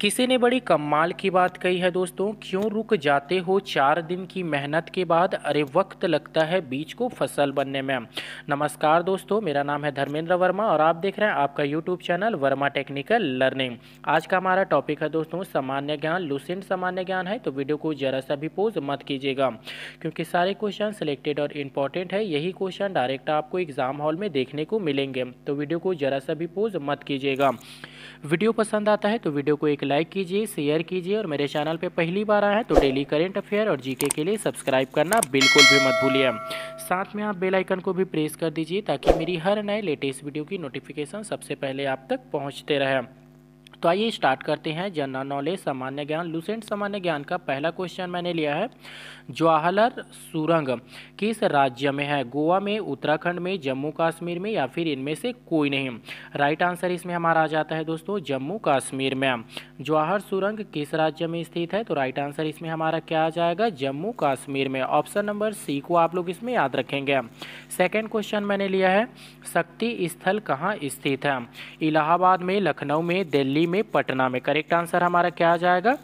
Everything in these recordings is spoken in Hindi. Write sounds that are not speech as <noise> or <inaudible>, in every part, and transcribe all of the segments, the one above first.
किसी ने बड़ी कमाल की बात कही है दोस्तों क्यों रुक जाते हो चार दिन की मेहनत के बाद अरे वक्त लगता है बीज को फसल बनने में नमस्कार दोस्तों मेरा नाम है धर्मेंद्र वर्मा और आप देख रहे हैं आपका YouTube channel Verma technical learning आज का हमारा टॉपिक है दोस्तों सामान्य ज्ञान लुसेंट सामान्य ज्ञान है तो वीडियो को जरा सा भी पोज मत कीजिएगा क्योंकि सारे क्वेश्चन सिलेक्टेड और इंपॉर्टेंट है यही क्वेश्चन डायरेक्ट आपको एग्जाम हॉल में देखने को मिलेंगे तो वीडियो को जरा सा भी पोज मत कीजिएगा वीडियो पसंद आता है तो वीडियो को एक एक लाइक कीजिए शेयर कीजिए और मेरे चैनल पे पहली बार आए हैं तो डेली करेंट अफेयर और जीके के लिए सब्सक्राइब करना बिल्कुल भी मत भूलिए साथ में आप बेल आइकन को भी प्रेस कर दीजिए ताकि मेरी हर नए लेटेस्ट वीडियो की नोटिफिकेशन सबसे पहले आप तक पहुँचते रहें तो आइए स्टार्ट करते हैं जनरल नॉलेज सामान्य ज्ञान लुसेंट सामान्य ज्ञान का पहला क्वेश्चन मैंने लिया है जवाहरलाल सुरंग किस राज्य में है गोवा में उत्तराखंड में जम्मू कश्मीर में या फिर इनमें से कोई नहीं राइट आंसर इसमें हमारा आ जाता है दोस्तों जम्मू कश्मीर में जवाहर सुरंग किस राज्य में स्थित है तो राइट आंसर इसमें हमारा क्या आ जाएगा जम्मू कश्मीर में ऑप्शन नंबर सी को आप लोग इसमें याद रखेंगे सेकेंड क्वेश्चन मैंने लिया है शक्ति स्थल कहाँ स्थित है इलाहाबाद में लखनऊ में दिल्ली दिल्ली में पटना में करेक्ट आंसर हमारा क्या आ जाएगा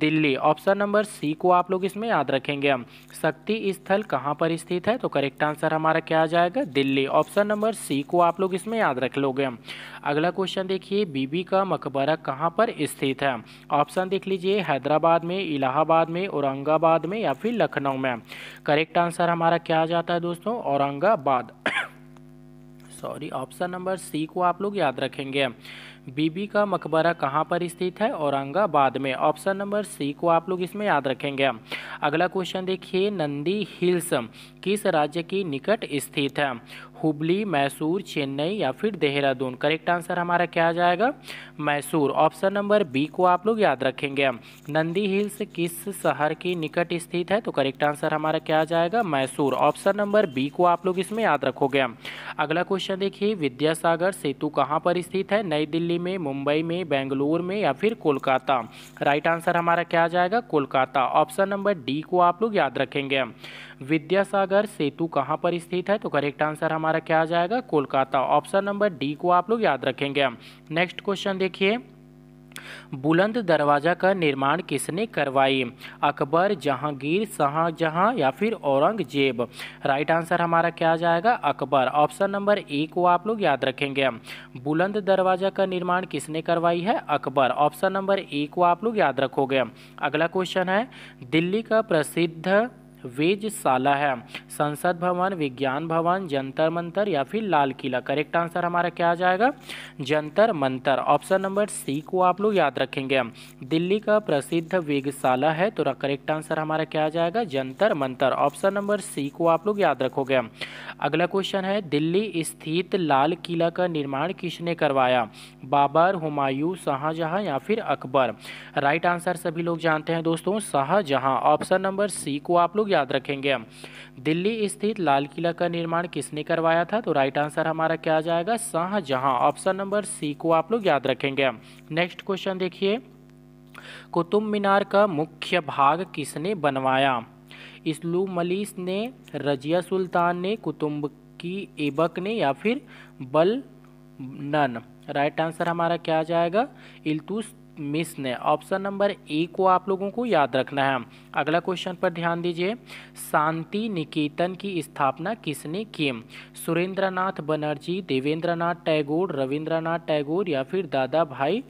दिल्ली ऑप्शन नंबर सी को आप लोग इसमें याद रखेंगे हम शक्ति स्थल कहाँ पर स्थित है तो करेक्ट आंसर हमारा क्या आ जाएगा दिल्ली ऑप्शन नंबर सी को आप लोग इसमें याद रख लोगे हम अगला क्वेश्चन देखिए बीबी का मकबरा कहाँ पर स्थित है ऑप्शन देख लीजिए हैदराबाद में इलाहाबाद में औरंगाबाद में या फिर लखनऊ में करेक्ट आंसर हमारा क्या आ जाता है दोस्तों Aurangabad <coughs> sorry option number C को आप लोग याद रखेंगे बीबी का मकबरा कहाँ पर स्थित है औरंगाबाद में ऑप्शन नंबर सी को आप लोग इसमें याद रखेंगे अगला क्वेश्चन देखिए नंदी हिल्स किस राज्य की निकट स्थित है हुबली मैसूर चेन्नई या फिर देहरादून करेक्ट आंसर हमारा क्या आ जाएगा मैसूर ऑप्शन नंबर बी को आप लोग याद रखेंगे नंदी हिल्स किस शहर की निकट स्थित है तो करेक्ट आंसर हमारा क्या आ जाएगा मैसूर ऑप्शन नंबर बी को आप लोग इसमें याद रखोगे अगला क्वेश्चन देखिए विद्यासागर सेतु कहाँ पर स्थित है नई दिल्ली दिल्ली में मुंबई में बेंगलुरु में या फिर कोलकाता राइट आंसर हमारा क्या आ जाएगा कोलकाता ऑप्शन नंबर डी को आप लोग याद रखेंगे विद्यासागर सेतु कहाँ पर स्थित है तो करेक्ट आंसर हमारा क्या आ जाएगा कोलकाता ऑप्शन नंबर डी को आप लोग याद रखेंगे नेक्स्ट क्वेश्चन देखिए बुलंद दरवाज़ा का निर्माण किसने करवाई अकबर जहांगीर शाहजहां या फिर औरंगजेब राइट आंसर हमारा क्या आ जाएगा अकबर ऑप्शन नंबर ए को आप लोग याद रखेंगे बुलंद दरवाज़ा का निर्माण किसने करवाई है अकबर ऑप्शन नंबर ए को आप लोग याद रखोगे अगला क्वेश्चन है दिल्ली का प्रसिद्ध वेजशाला है संसद भवन विज्ञान भवन जंतर मंतर या फिर लाल किला करेक्ट आंसर हमारा क्या आ जाएगा Jantar Mantar option number C को आप लोग याद रखेंगे दिल्ली का प्रसिद्ध वेगशाला है तो करेक्ट आंसर हमारा क्या आ जाएगा Jantar Mantar option number C को आप लोग याद रखोगे अगला क्वेश्चन है दिल्ली स्थित लाल किला का निर्माण किसने करवाया बाबर हुमायूं शाहजहां या फिर अकबर राइट आंसर सभी लोग जानते हैं दोस्तों शाहजहां ऑप्शन नंबर सी को आप लोग लोग याद रखेंगे हम दिल्ली स्थित लाल किला का निर्माण किसने करवाया था तो राइट आंसर हमारा क्या आ जाएगा शाहजहां ऑप्शन नंबर सी को आप लोग याद रखेंगे हम नेक्स्ट क्वेश्चन देखिए कुतुब मीनार का मुख्य भाग किसने बनवाया इसलू मलिस ने रजिया सुल्तान ने कुतुब की एबक ने या फिर बल नन राइट आंसर हमारा क्या आ जाएगा इल्तुस मिस ने ऑप्शन नंबर ए को आप लोगों को याद रखना है अगला क्वेश्चन पर ध्यान दीजिए शांति निकेतन की स्थापना किसने की सुरेंद्रनाथ बनर्जी देवेंद्रनाथ टैगोर रविंद्रनाथ टैगोर या फिर दादा भाई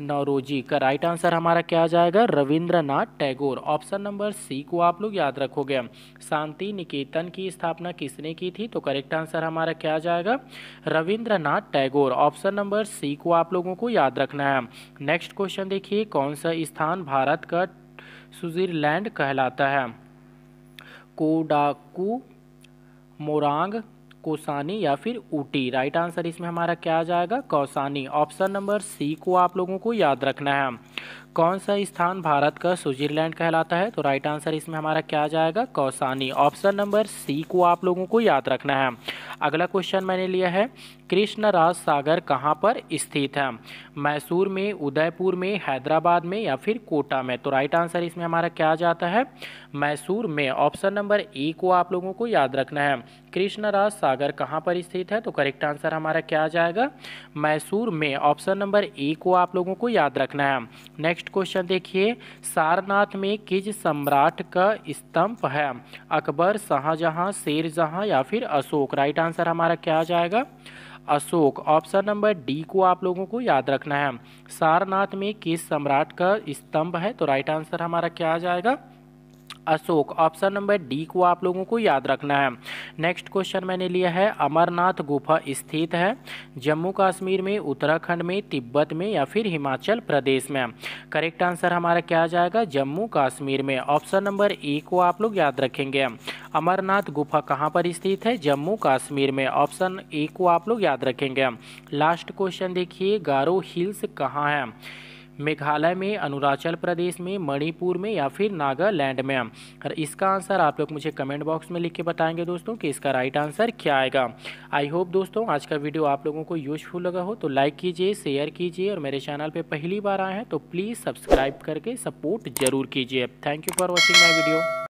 नौरोजी का राइट आंसर हमारा क्या आ जाएगा Rabindranath Tagore option number C को आप लोग याद रखोगे शांति निकेतन की स्थापना किसने की थी तो करेक्ट आंसर हमारा क्या आ जाएगा Rabindranath Tagore option number C को आप लोगों को याद रखना है नेक्स्ट क्वेश्चन देखिए कौन सा स्थान भारत का स्विट्जरलैंड कहलाता है कोडाकू मोरांग कोसानी या फिर ऊटी राइट आंसर इसमें हमारा क्या आ जाएगा कौसानी ऑप्शन नंबर सी को आप लोगों को याद रखना है कौन सा स्थान भारत का स्विट्जरलैंड कहलाता है तो राइट आंसर इसमें हमारा क्या जाएगा कौसानी ऑप्शन नंबर सी को आप लोगों को याद रखना है अगला क्वेश्चन मैंने लिया है कृष्ण राज सागर कहाँ पर स्थित है मैसूर में उदयपुर में हैदराबाद में या फिर कोटा में तो राइट आंसर इसमें हमारा क्या जाता है मैसूर में ऑप्शन नंबर ए को आप लोगों को याद रखना है कृष्ण राज सागर कहाँ पर स्थित है तो करेक्ट आंसर हमारा क्या जाएगा मैसूर में ऑप्शन नंबर ए को आप लोगों को याद रखना है नेक्स्ट नेक्स्ट क्वेश्चन देखिए सारनाथ में किस सम्राट का स्तंभ है अकबर शाहजहां शेरजहां या फिर अशोक राइट आंसर हमारा क्या आ जाएगा अशोक ऑप्शन नंबर डी को आप लोगों को याद रखना है सारनाथ में किस सम्राट का स्तंभ है तो राइट आंसर हमारा क्या आ जाएगा अशोक ऑप्शन नंबर डी को आप लोगों को याद रखना है नेक्स्ट क्वेश्चन मैंने लिया है अमरनाथ गुफा स्थित है जम्मू कश्मीर में उत्तराखंड में तिब्बत में या फिर हिमाचल प्रदेश में करेक्ट आंसर हमारा क्या आ जाएगा जम्मू कश्मीर में ऑप्शन नंबर ए को आप लोग याद रखेंगे अमरनाथ गुफा कहाँ पर स्थित है जम्मू कश्मीर में ऑप्शन ए को आप लोग याद रखेंगे लास्ट क्वेश्चन देखिए गारो हिल्स कहाँ है मेघालय में अरुणाचल प्रदेश में मणिपुर में या फिर नागालैंड में और इसका आंसर आप लोग मुझे कमेंट बॉक्स में लिख के बताएंगे दोस्तों कि इसका राइट आंसर क्या आएगा आई होप दोस्तों आज का वीडियो आप लोगों को यूजफुल लगा हो तो लाइक कीजिए शेयर कीजिए और मेरे चैनल पर पहली बार आए हैं तो प्लीज़ सब्सक्राइब करके सपोर्ट जरूर कीजिए thank you for watching my video